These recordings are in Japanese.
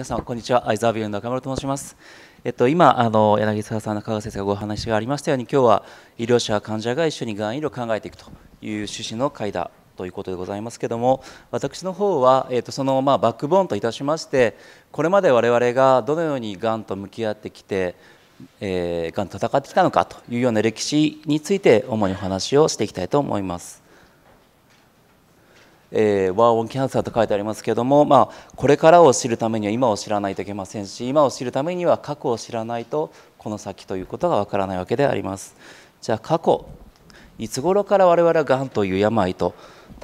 皆さんこんにちは、アイザービューの中村と申します。えっと、今あの柳沢さん、中川先生がお話がありましたように、今日は医療者、患者が一緒にがん医療を考えていくという趣旨の会だということでございますけども、私の方は、えっと、その、まあ、バックボーンといたしまして、これまで我々がどのようにがんと向き合ってきて、えー、がんと戦ってきたのかというような歴史について主にお話をしていきたいと思います。えー、ワーオンキャンサーと書いてありますけれども、まあ、これからを知るためには今を知らないといけませんし今を知るためには過去を知らないとこの先ということがわからないわけでありますじゃあ過去いつ頃から我々はがんという病と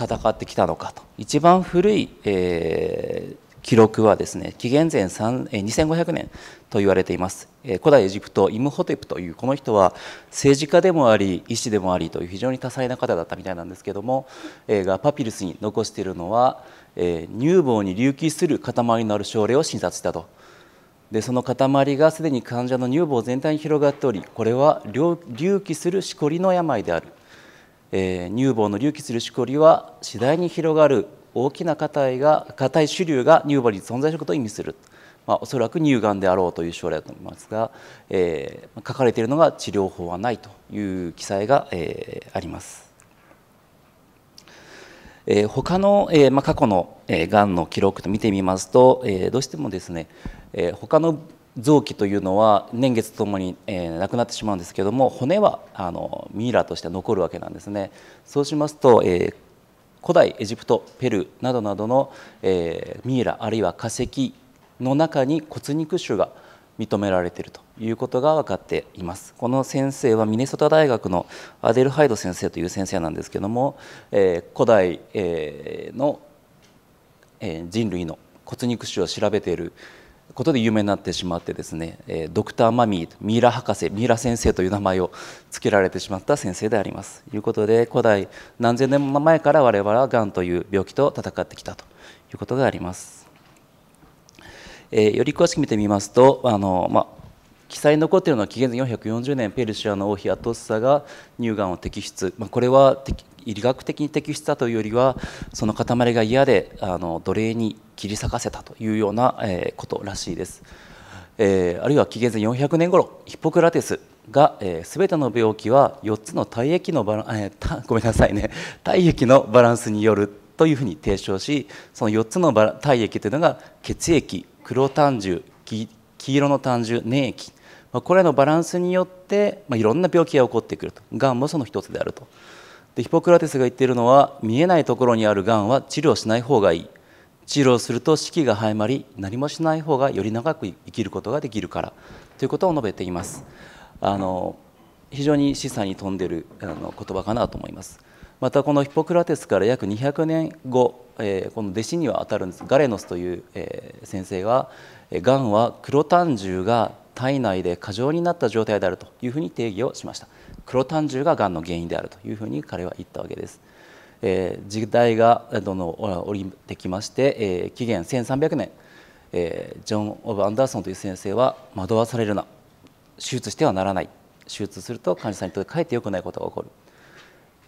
戦ってきたのかと一番古い、えー、記録はですね紀元前2500年と言われています古代エジプトイムホテプというこの人は政治家でもあり医師でもありという非常に多彩な方だったみたいなんですけどもがパピルスに残しているのは乳房に隆起する塊のある症例を診察したと。でその塊がすでに患者の乳房全体に広がっておりこれは隆起するしこりの病である、え乳房の隆起するしこりは次第に広がる大きな硬いが硬い種類が乳房に存在することを意味する、まあ、おそらく乳がんであろうという症例だと思いますが、えー、書かれているのが治療法はないという記載が、えー、あります。えー、他の、えーまあ、過去の、えー、がんの記録と見てみますと、えー、どうしてもですね、えー、他の臓器というのは年月とともに、えー、なくなってしまうんですけども骨はあのミイラとして残るわけなんですねそうしますと、えー、古代エジプトペルーなどなどの、えー、ミイラあるいは化石の中に骨肉腫が認められているということが分かっていますこの先生はミネソタ大学のアデルハイド先生という先生なんですけども、えー、古代、えー、の、え人類の骨肉腫を調べていることで有名になってしまってですね、えドクターマミーミイラ博士ミイラ先生という名前を付けられてしまった先生でありますということで古代何千年も前から我々はがんという病気と戦ってきたということがあります、えー、より詳しく見てみますとあの、まあ、記載に残っているのは紀元前440年ペルシアの王妃アトッサが乳がんを摘出、まあ、これは医学的に摘出だというよりはその塊が嫌であの奴隷に切り裂かせたというような、えー、ことらしいです、えー、あるいは紀元前400年頃ヒポクラテスが、えー、ての病気は4つの体液のバラン、えー、ごめんなさいね体液のバランスによるというふうに提唱しその4つの体液というのが血液黒胆汁黄色の胆汁粘液まこれらのバランスによって、まあ、いろんな病気が起こってくるとがんもその一つであるとでヒポクラテスが言っているのは見えないところにあるがんは治療しない方がいい治療すると死期が早まり何もしない方がより長く生きることができるからということを述べていますあの非常に示唆に富んでるあの言葉かなと思いますまたこのヒポクラテスから約200年後、えー、この弟子には当たるんですガレノスという、えー、先生ががんは黒炭獣が体内で過剰になった状態であるというふうに定義をしました黒胆汁ががんの原因であるというふうに彼は言ったわけです、えー、時代がどの降りてきまして、えー、紀元1300年、えー、ジョン・オブ・アンダーソンという先生は惑わされるな手術してはならない手術すると患者さんにとってかえってよくないことが起こる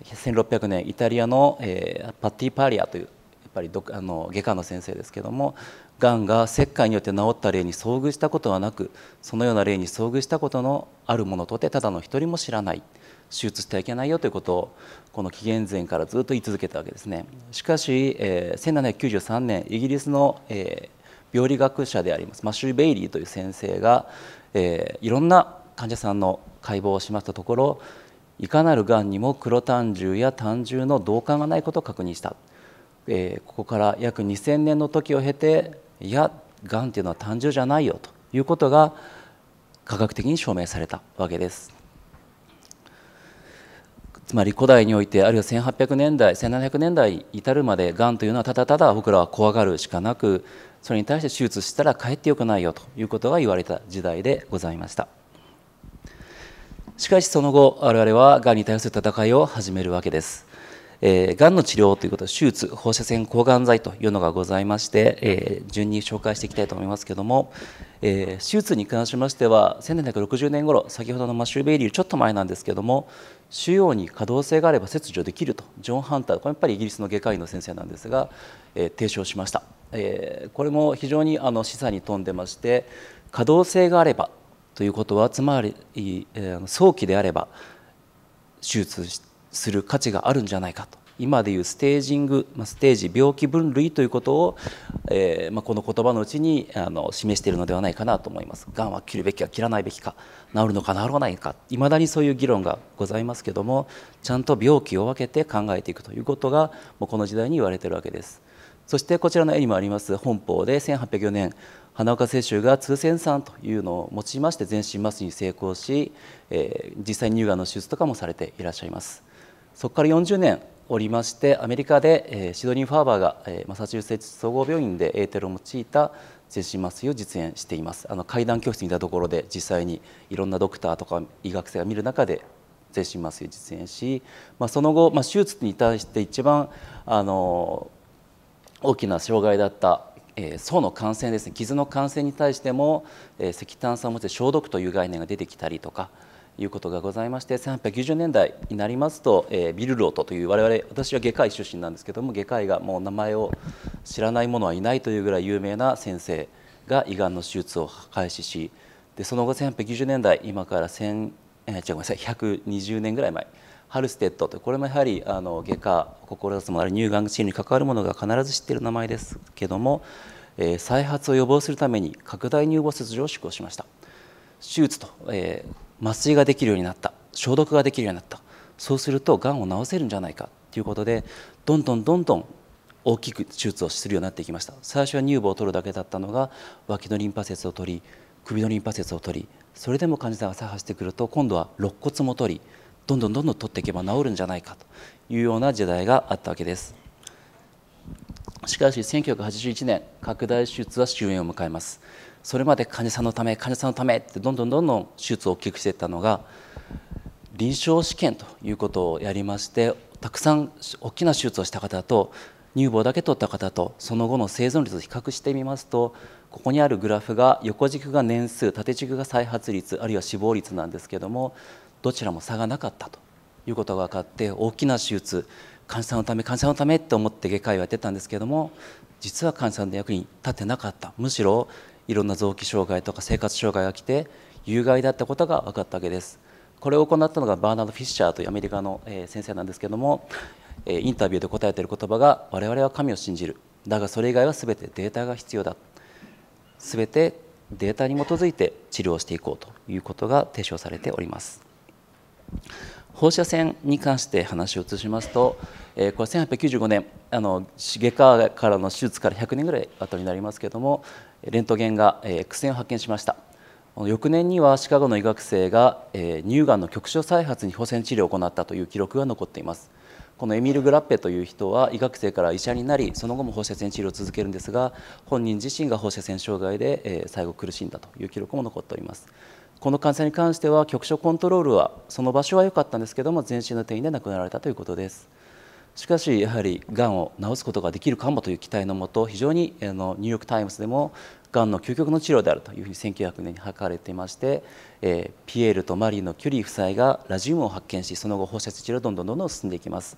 1600年イタリアの、えー、パッティ・パーリアというぱりあの外科の先生ですけどもがんが切開によって治った例に遭遇したことはなくそのような例に遭遇したことのあるものとてただの一人も知らない手術してはいけないよということをこの紀元前からずっと言い続けたわけですね。しかし、えー、1793年イギリスの、えー、病理学者でありますマシュー・ベイリーという先生が、えー、いろんな患者さんの解剖をしましたところいかなるがんにも黒胆汁や胆汁の同感がないことを確認したえー、ここから約2000年の時を経ていやがんっていうのは単純じゃないよということが科学的に証明されたわけです。つまり古代においてあるいは1800年代1700年代至るまでがんというのはただただ僕らは怖がるしかなくそれに対して手術したらかえってよくないよということが言われた時代でございましたしかしその後我々はがんに対する戦いを始めるわけですがんの治療ということで手術放射線抗がん剤というのがございまして、えー、順に紹介していきたいと思いますけども、えー、手術に関しましては1760年頃先ほどのマシュー・ベイリーちょっと前なんですけども腫瘍に可動性があれば切除できるとジョン・ハンターこれやっぱりイギリスの外科医の先生なんですが、えー、提唱しました、えー、これも非常にあの示唆に富んでまして可動性があればということはつまり、えー、早期であれば手術してする価値があるんじゃないかと今でいうステージングステージ病気分類ということを、えーまあ、この言葉のうちにあの示しているのではないかなと思いますがんは切るべきか切らないべきか治るのか治らないかいまだにそういう議論がございますけどもちゃんと病気を分けて考えていくということがもうこの時代に言われているわけですそしてこちらの絵にもあります本邦で1804年花岡清舟が通船産というのを用いまして全身麻酔に成功し、えー、実際に乳がんの手術とかもされていらっしゃいますそこから40年おりましてアメリカで、シドニー・ファーバーが、マサチューセッツ総合病院でエーテルを用いた全身麻酔を実演していますあの階段教室にいたところで実際にいろんなドクターとか医学生が見る中で全身麻酔を実演し、まあ、その後、まあ、手術に対して一番あの大きな障害だったえー、層の感染ですね傷の感染に対しても、えー、石炭酸を持って消毒という概念が出てきたりとかいうことがございまして1890年代になりますと、えー、ビルロートという我々私は外科医出身なんですけども外科医がもう名前を知らない者はいないというぐらい有名な先生が胃がんの手術を開始しでその後1890年代今から1 0えー、違ごめんなさい120年ぐらい前ハルステッドとこれもやはりあの外科志すもある乳がん治療に関わるものが必ず知っている名前ですけども、えー、再発を予防するために拡大乳房切除を施行しました。手術と、えー、麻酔ができるようになった消毒ができるようになったそうするとがんを治せるんじゃないかということでどんどんどんどん大きく手術をするようになっていきました最初は乳房を取るだけだったのが脇のリンパ節を取り首のリンパ節を取りそれでも患者さんが再発してくると今度は肋骨も取りどんどんどんどん取っていけば治るんじゃないかというような時代があったわけですしかし1981年拡大手術は終焉を迎えますそれまで患者さんのため患者さんのためってどんどんどんどん手術を大きくしていったのが臨床試験ということをやりましてたくさん大きな手術をした方と乳房だけ取った方とその後の生存率を比較してみますとここにあるグラフが横軸が年数縦軸が再発率あるいは死亡率なんですけどもどちらも差がなかったということが分かって大きな手術患者さんのため患者さんのためって思って外科医をやってたんですけども実は患者さんの役に立ってなかったむしろいろんな臓器障害とか生活障害が来て有害だったことが分かったわけですこれを行ったのがバーナード・フィッシャーというアメリカの先生なんですけどもインタビューで答えている言葉が我々は神を信じるだがそれ以外は全てデータが必要だ全てデータに基づいて治療していこうということが提唱されております放射線に関して話を移しますと、えこれ1895年あの外科からの手術から100年ぐらい後になりますけれどもレントゲンが、えー、X 線を発見しました翌年にはシカゴの医学生が、え乳がんの局所再発に保線治療を行ったという記録が残っていますこのエミル・グラッペという人は医学生から医者になりその後も放射線治療を続けるんですが本人自身が放射線障害で、え最後苦しんだという記録も残っておりますこの感染に関しては局所コントロールはその場所は良かったんですけども全身の転移で亡くなられたということですしかしやはりがんを治すことができるかもという期待のもと非常にあのニューヨーク・タイムズでもがんの究極の治療であるというふうに1900年にられていまして、えー、ピエールとマリーのキュリー夫妻がラジウムを発見しその後放射線治療どんどんどんどん進んでいきます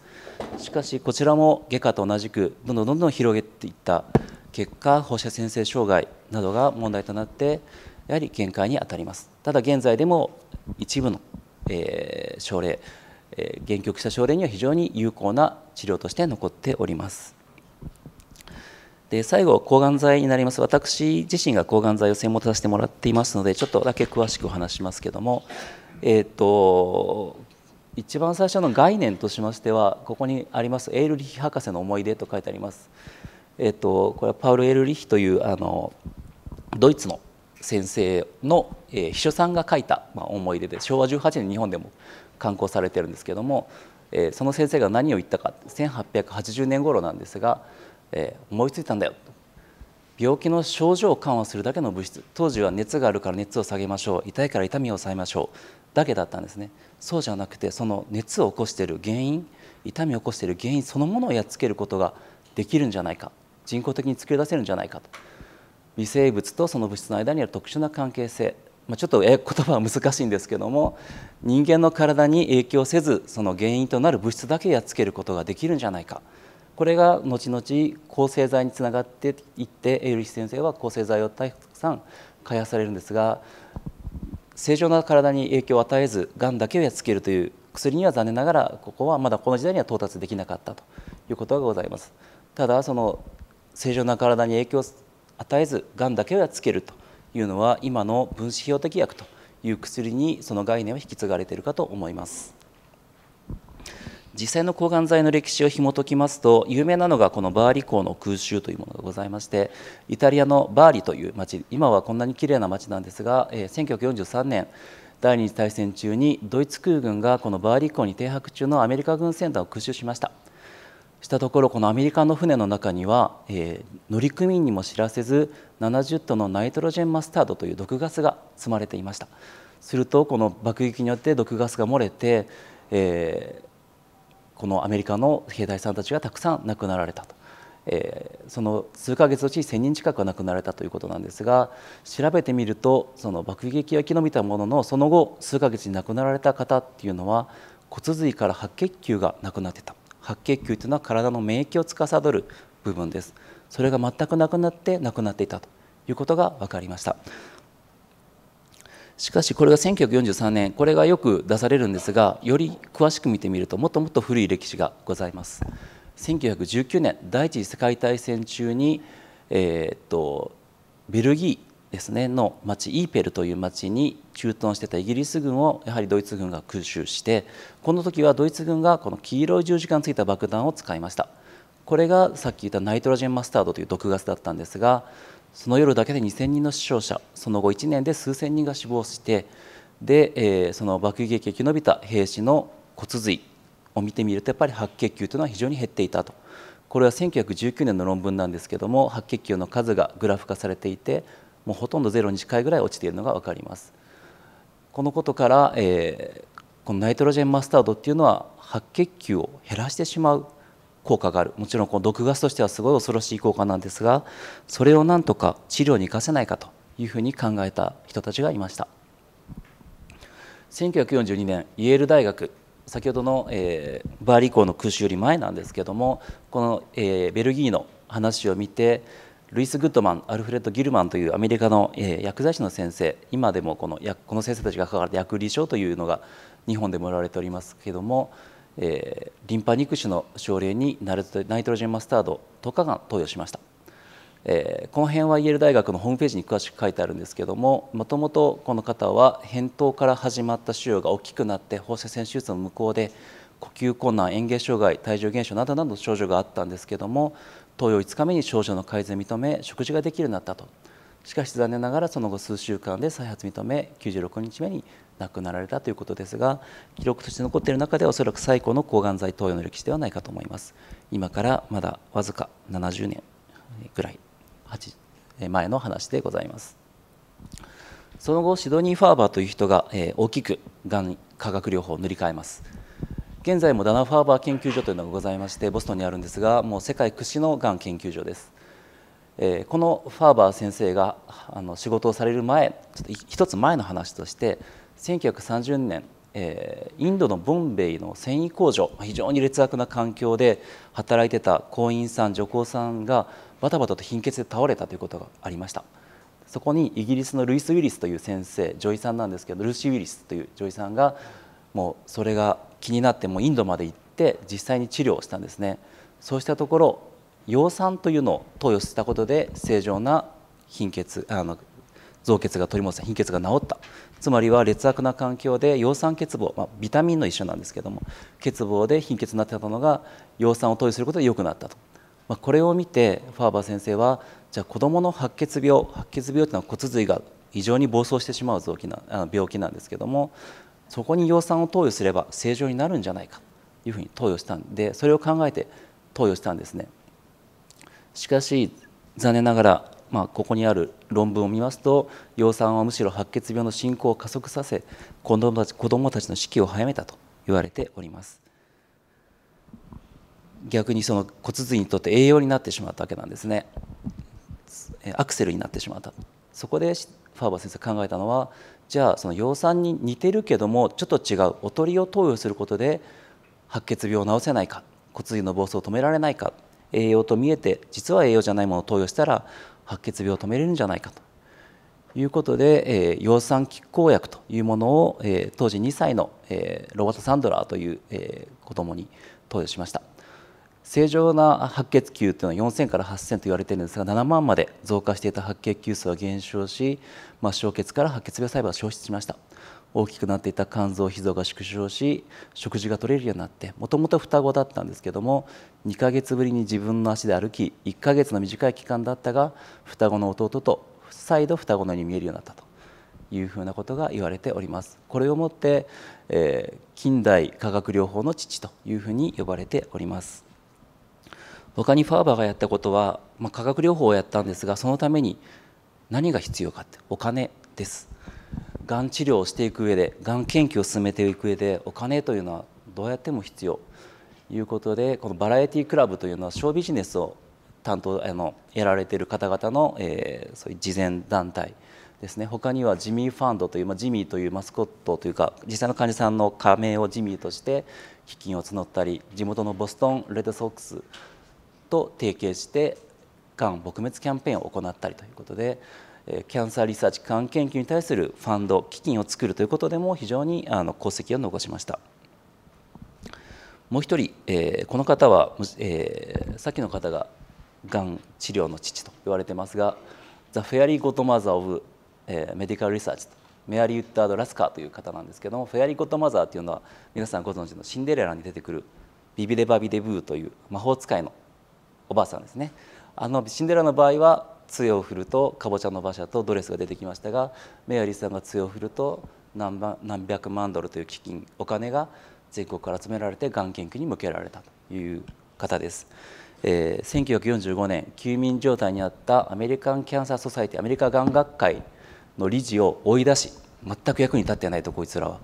しかしこちらも外科と同じくどんどんどんどん広げていった結果放射線性障害などが問題となってやはり限界に当たりますただ現在でも一部の、えー、症例限局した症例には非常に有効な治療として残っております。で最後、抗がん剤になります。私自身が抗がん剤を専門とさせてもらっていますので、ちょっとだけ詳しくお話しますけども、えーと、一番最初の概念としましては、ここにあります、エールリヒ博士の思い出と書いてあります。えーと、とこれはパウル・エールリヒというあのドイツの先生の、えー、秘書さんが書いた、まあ、思い出で昭和18年日本でも刊行されてるんですけども、えー、その先生が何を言ったか1880年頃なんですが、えー、思いついたんだよと病気の症状を緩和するだけの物質当時は熱があるから熱を下げましょう痛いから痛みを抑えましょうだけだったんですねそうじゃなくてその熱を起こしている原因痛みを起こしている原因そのものをやっつけることができるんじゃないか人工的に作り出せるんじゃないかと微生物とその物質の間にある特殊な関係性まあ、ちょっと言葉は難しいんですけども人間の体に影響せずその原因となる物質だけやっつけることができるんじゃないかこれが後々抗生剤につながっていってエイリヒ先生は抗生剤をたくさん開発されるんですが正常な体に影響を与えずがんだけをやっつけるという薬には残念ながらここはまだこの時代には到達できなかったということがございます。ただその正常な体に影響を与えずがんだけをやっつけるというのは今の分子標的薬という薬にその概念は引き継がれているかと思います。実際の抗がん剤の歴史を紐解きますと有名なのがこのバーリ港の空襲というものがございましてイタリアのバーリという町今はこんなに綺麗な町なんですが、え1943年第二次大戦中にドイツ空軍がこのバーリ港に停泊中のアメリカ軍船団を空襲しました。したところこのアメリカの船の中には、えー、乗組員にも知らせず70トンのナイトロジェンマスタードという毒ガスが積まれていましたするとこの爆撃によって毒ガスが漏れて、えー、このアメリカの兵隊さんたちがたくさん亡くなられたと、えー、その数ヶ月のうちに1000人近くが亡くなられたということなんですが調べてみるとその爆撃は生き延びたもののその後数ヶ月に亡くなられた方っていうのは骨髄から白血球がなくなってた白血球というのは体の免疫を司る部分ですそれが全くなくなってなくなっていたということが分かりましたしかしこれが1943年これがよく出されるんですがより詳しく見てみるともっともっと古い歴史がございます1919年第一次世界大戦中に、えー、っとベルギーですねの町イーペルという町に駐屯してたイギリス軍をやはりドイツ軍が空襲してこの時はドイツ軍がこの黄色い十字架についた爆弾を使いましたこれがさっき言ったナイトロジェンマスタードという毒ガスだったんですがその夜だけで2000人の死傷者その後1年で数千人が死亡してで、えー、その爆撃を生き延びた兵士の骨髄を見てみるとやっぱり白血球というのは非常に減っていたとこれは1919年の論文なんですけども白血球の数がグラフ化されていてもうほとんどゼロに近いぐらい落ちているのが分かります。このことから、えー、このナイトロジェンマスタードっていうのは白血球を減らしてしまう効果があるもちろんこの毒ガスとしてはすごい恐ろしい効果なんですがそれをなんとか治療に生かせないかというふうに考えた人たちがいました1942年イェール大学先ほどの、えー、バーリー校の空襲より前なんですけどもこの、えー、ベルギーの話を見てルイス・グッドマンアルフレッド・ギルマンというアメリカの、え薬剤師の先生今でもこのこの先生たちが書かれた薬理書というのが日本でもられておりますけれども、えー、リンパ肉腫の症例にナイトロジンマスタード10日間投与しました。えー、この辺はイェール大学のホームページに詳しく書いてあるんですけれどももともとこの方は扁桃から始まった腫瘍が大きくなって放射線手術の無効で呼吸困難嚥下障害体重減少などなどの症状があったんですけども投与5日目に症状の改善認め食事ができるようになったとしかし残念ながらその後数週間で再発認め96日目に亡くなられたということですが記録として残っている中でおそらく最古の抗がん剤投与の歴史ではないかと思います今からまだわずか70年ぐらい前の話でございますその後シドニー・ファーバーという人が、え大きくがん化学療法を塗り替えます現在もダナファーバー研究所というのがございましてボストンにあるんですがもう世界屈指のがん研究所です、えー、このファーバー先生があの仕事をされる前ちょっと一つ前の話として1930年、えー、インドのボンベイの繊維工場非常に劣悪な環境で働いてた工員さん女工さんがバタバタと貧血で倒れたということがありましたそこにイギリスのルイス・ウィリスという先生女医さんなんですけどルーシー・ウィリスという女医さんがもうそれが気になってもインドまで行って実際に治療をしたんですねそうしたところ葉酸というのを投与したことで正常な貧血あの造血が取り戻した貧血が治ったつまりは劣悪な環境で葉酸欠乏、まあ、ビタミンの一種なんですけども欠乏で貧血になってたのが葉酸を投与することで良くなったと、まあ、これを見てファーバー先生はじゃあ子どもの白血病白血病というのは骨髄が異常に暴走してしまう臓器な病気なんですけどもそこに葉酸を投与すれば正常になるんじゃないかというふうに投与したんでそれを考えて投与したんですね。しかし残念ながら、まあ、ここにある論文を見ますと葉酸はむしろ白血病の進行を加速させ子どもたち子たちの死期を早めたと言われております。逆にその骨髄にとって栄養になってしまったわけなんですねアクセルになってしまったそこでファーバー先生考えたのはじゃあその葉酸に似てるけどもちょっと違うおとりを投与することで白血病を治せないか骨髄の暴走を止められないか栄養と見えて実は栄養じゃないものを投与したら白血病を止めれるんじゃないかということで、えー、葉酸拮抗薬というものを、えー、当時2歳の、えー、ロバート・サンドラーという、えー、子供に投与しました。正常な白血球というのは4000から8000と言われているんですが7万まで増加していた白血球数は減少し末梢血から白血病細胞は消失しました大きくなっていた肝臓脾臓が縮小し食事が取れるようになってもともと双子だったんですけども2ヶ月ぶりに自分の足で歩き1ヶ月の短い期間だったが双子の弟と再度双子のように見えるようになったというふうなことが言われております。これをもって、えー、近代化学療法の父というふうに呼ばれております。他にファーバーがやったことは、まあ、化学療法をやったんですがそのために何が必要かってお金ですがん治療をしていく上でがん研究を進めていく上でお金というのはどうやっても必要ということでこのバラエティクラブというのはショービジネスを担当あのやられている方々の、えー、そういう慈善団体ですね他にはジミーファンドという、まあ、ジミーというマスコットというか実際の患者さんの加盟をジミーとして基金を募ったり地元のボストン・レッドソックスと提携してがん撲滅キャンペーンを行ったりということでキャンサーリサーチがん研究に対するファンド基金を作るということでも非常にあの功績を残しましたもう一人、えー、この方は、えー、さっきの方ががん治療の父と言われてますが「ザ・フェアリー・ゴト・マザー・オブ・メディカル・リサーチ」メアリー・ウッダード・ラスカーという方なんですけどもフェアリー・ゴト・マザーというのは皆さんご存知のシンデレラに出てくるビビデ・バビデ・ブーという魔法使いのおばあさんですねあのシンデレラの場合は杖を振るとかぼちゃの馬車とドレスが出てきましたがメアリーさんが杖を振ると何何百万ドルという基金お金が全国から集められてがん研究に向けられたという方です。えー、1945年休眠状態にあったアメリカン・キャンサー・ソサイティアメリカがん学会の理事を追い出し全く役に立ってないとこいつらは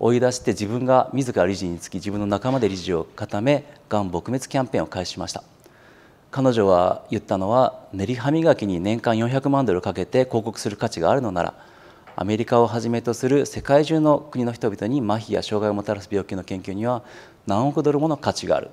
追い出して自分が自ら理事につき自分の仲間で理事を固めがん撲滅キャンペーンを開始しました。彼女は言ったのは練り歯磨きに年間400万ドルかけて広告する価値があるのならアメリカをはじめとする世界中の国の人々に麻痺や障害をもたらす病気の研究には何億ドルもの価値がある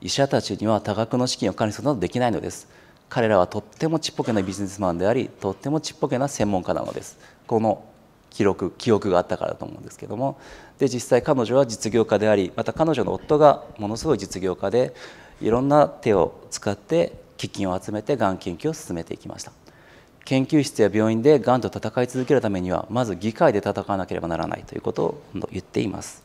医者たちには多額の資金を管理するなどできないのです彼らはとってもちっぽけなビジネスマンでありとってもちっぽけな専門家なのですこの記録記憶があったからだと思うんですけどもで実際彼女は実業家でありまた彼女の夫がものすごい実業家でいろんな手を使って基金を集めてがん研究を進めていきました研究室や病院でがんと戦い続けるためにはまず議会で戦わなければならないということを言っています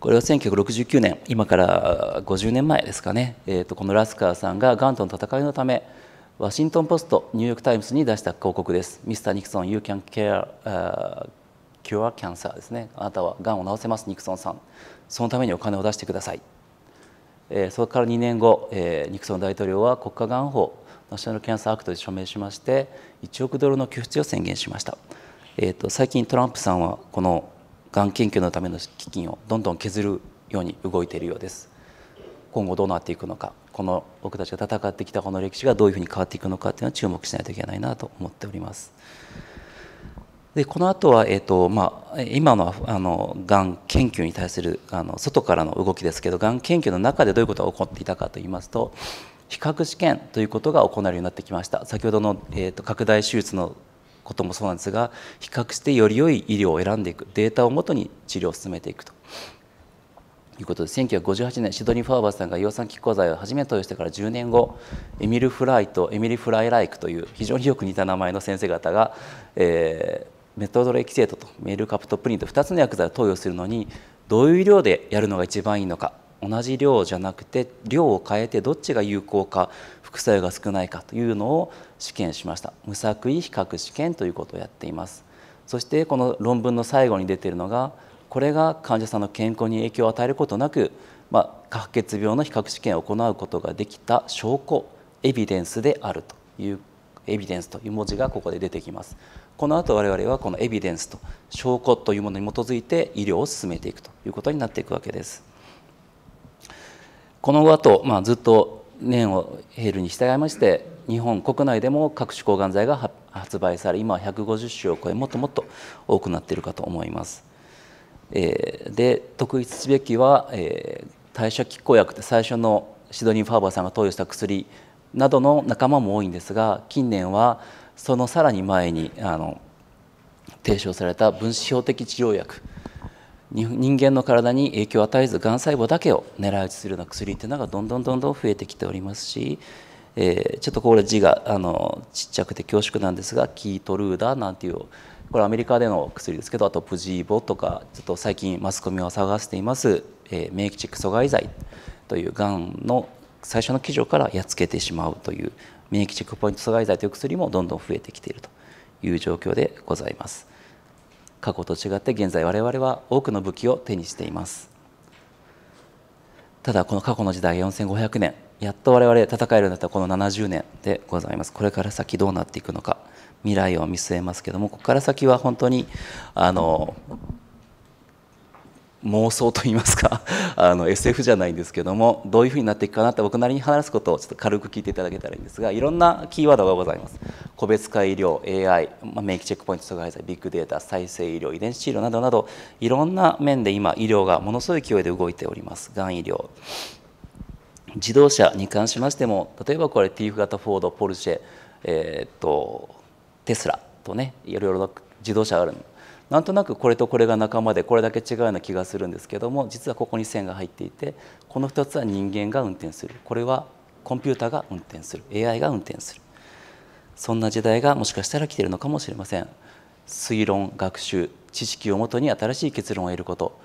これは1969年今から50年前ですかね、えー、とこのラスカーさんががんとの戦いのためワシントン・ポストニューヨーク・タイムズに出した広告です「ミスター・ニクソン You can care、uh, cure cancer」ですねあなたはがんを治せますニクソンさんそのためにお金を出してくださいえそれから2年後、えニクソン大統領は国家がん法ナショナルキャンサーアクトで署名しまして1億ドルの拠出を宣言しました、えーと、と最近トランプさんはこのがん研究のための基金をどんどん削るように動いているようです今後どうなっていくのかこの僕たちが戦ってきたこの歴史がどういうふうに変わっていくのかというのは注目しないといけないなと思っております。でこの後は、えーとまあ、今のあのがん研究に対するあの外からの動きですけどがん研究の中でどういうことが起こっていたかといいますと比較試験ということが行われるようになってきました先ほどの、えーと、拡大手術のこともそうなんですが比較してより良い医療を選んでいくデータをもとに治療を進めていくということで1958年シドニー・ファーバーさんが葉酸拮抗剤を初めて投与してから10年後エミル・フライとエミリフライライクという非常によく似た名前の先生方が、えー、メトドレキセートとメールカプトプリンと2つの薬剤を投与するのにどういう量でやるのが一番いいのか同じ量じゃなくて量を変えてどっちが有効か副作用が少ないかというのを試験しました無作為比較試験ということをやっていますそしてこの論文の最後に出ているのがこれが患者さんの健康に影響を与えることなく、まあ、白血病の比較試験を行うことができた証拠エビデンスであるというエビデンスという文字がここで出てきますこの後我々はこのエビデンスと証拠というものに基づいて医療を進めていくということになっていくわけです。この後、まあ、ずっと年を経るに従いまして日本国内でも各種抗がん剤が発売され今は150種を超えもっともっと多くなっているかと思います。えー、で特筆すべきは、えー、代謝拮抗薬って最初のシドニー・ファーバーさんが投与した薬などの仲間も多いんですが近年はそのさらに前にあの提唱された分子標的治療薬人間の体に影響を与えずがん細胞だけを狙い撃ちするような薬っていうのがどんどんどんどん増えてきておりますし、えー、ちょっとこれ字があのちっちゃくて恐縮なんですがキートルーダーなんていうこれアメリカでの薬ですけどあとプジーボとかちょっと最近マスコミを探しています、えー、免疫チェック阻害剤というがんの最初の基準からやっつけてしまうという免疫チェックポイント阻害剤という薬もどんどん増えてきているという状況でございます過去と違って現在我々は多くの武器を手にしていますただこの過去の時代4500年やっと我々戦えるようになったこの70年でございますこれから先どうなっていくのか未来を見据えますけどもここから先は本当にあの妄想といいますか あの SF じゃないんですけどもどういうふうになっていくかなって僕なりに話すことをちょっと軽く聞いていただけたらいいんですがいろんなキーワードがございます個別化医療 AI、まあ、免疫チェックポイント阻害剤ビッグデータ再生医療遺伝子治療などなどいろんな面で今医療がものすごい勢いで動いておりますがん医療自動車に関しましても例えばこれ TF 型フォードポルシェ、えー、っとテスラとねいろいろな自動車あるなんとなくこれとこれが仲間でこれだけ違うような気がするんですけども実はここに線が入っていてこの2つは人間が運転するこれはコンピューターが運転する AI が運転するそんな時代がもしかしたら来ているのかもしれません推論学習知識をもとに新しい結論を得ること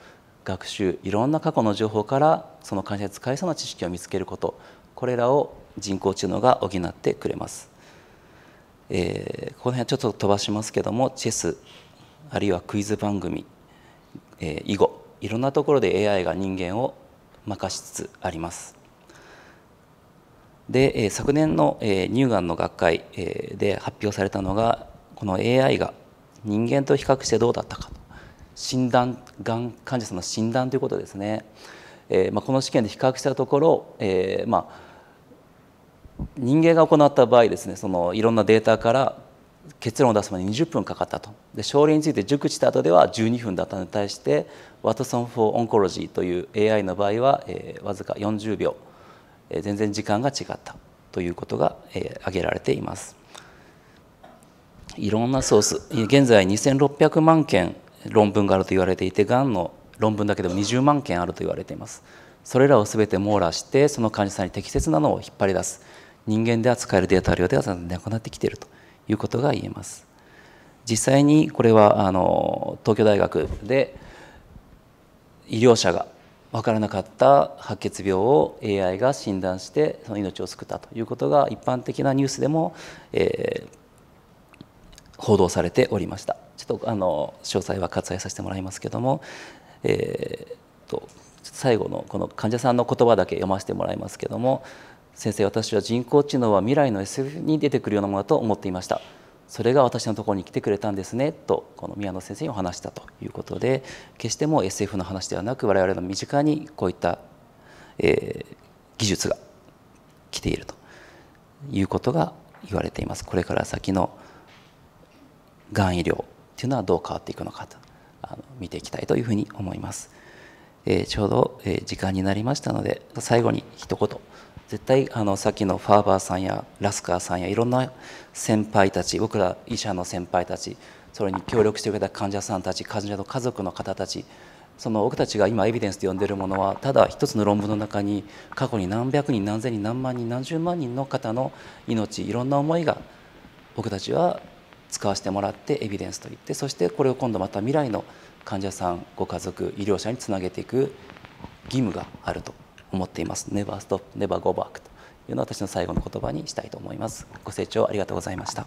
学習いろんな過去の情報からその会社解使えそうな知識を見つけることこれらを人工知能が補ってくれます、えー、この辺はちょっと飛ばしますけどもチェスあるいはクイズ番組、えー、囲碁いろんなところで AI が人間を任しつつあります。で、えー、昨年の、えー、乳がんの学会、えー、で発表されたのがこの AI が人間と比較してどうだったかと診断がん患者さんの診断ということですね、えーまあ、この試験で比較したところ、えーまあ、人間が行った場合ですねそのいろんなデータから結論を出すまで20分かかったとで症例について熟知した後では12分だったのに対してワトソン・フォー・オンコロジーという AI の場合は、えー、わずか40秒、えー、全然時間が違ったということが、えー、挙げられていますいろんなソース現在2600万件論文があると言われていてがんの論文だけでも20万件あると言われていますそれらを全て網羅してその患者さんに適切なのを引っ張り出す人間で扱えるデータ量ではなくなってきているということが言えます。実際にこれはあの東京大学で医療者が分からなかった白血病を AI が診断してその命を救ったということが一般的なニュースでも、えー、報道されておりましたちょっとあの詳細は割愛させてもらいますけども、えーと、最後のこの患者さんの言葉だけ読ませてもらいますけども先生私は人工知能は未来の SF に出てくるようなものだと思っていましたそれが私のところに来てくれたんですねとこの宮野先生にお話したということで決しても SF の話ではなく我々の身近にこういった、えー、技術が来ているということが言われていますこれから先のがん医療というのはどう変わっていくのかとあの見ていきたいというふうに思います、えー、ちょうど、え時間になりましたので最後に一言絶対あのさっきのファーバーさんやラスカーさんやいろんな先輩たち僕ら医者の先輩たちそれに協力してくれた患者さんたち患者の家族の方たちその僕たちが今エビデンスと呼んでるものはただ一つの論文の中に過去に何百人何千人何万人何十万人の方の命いろんな思いが僕たちは使わせてもらってエビデンスと言ってそしてこれを今度また未来の患者さんご家族医療者につなげていく義務があると思っています Never Stop, Never Go Back というのを私の最後の言葉にしたいと思いますご清聴ありがとうございました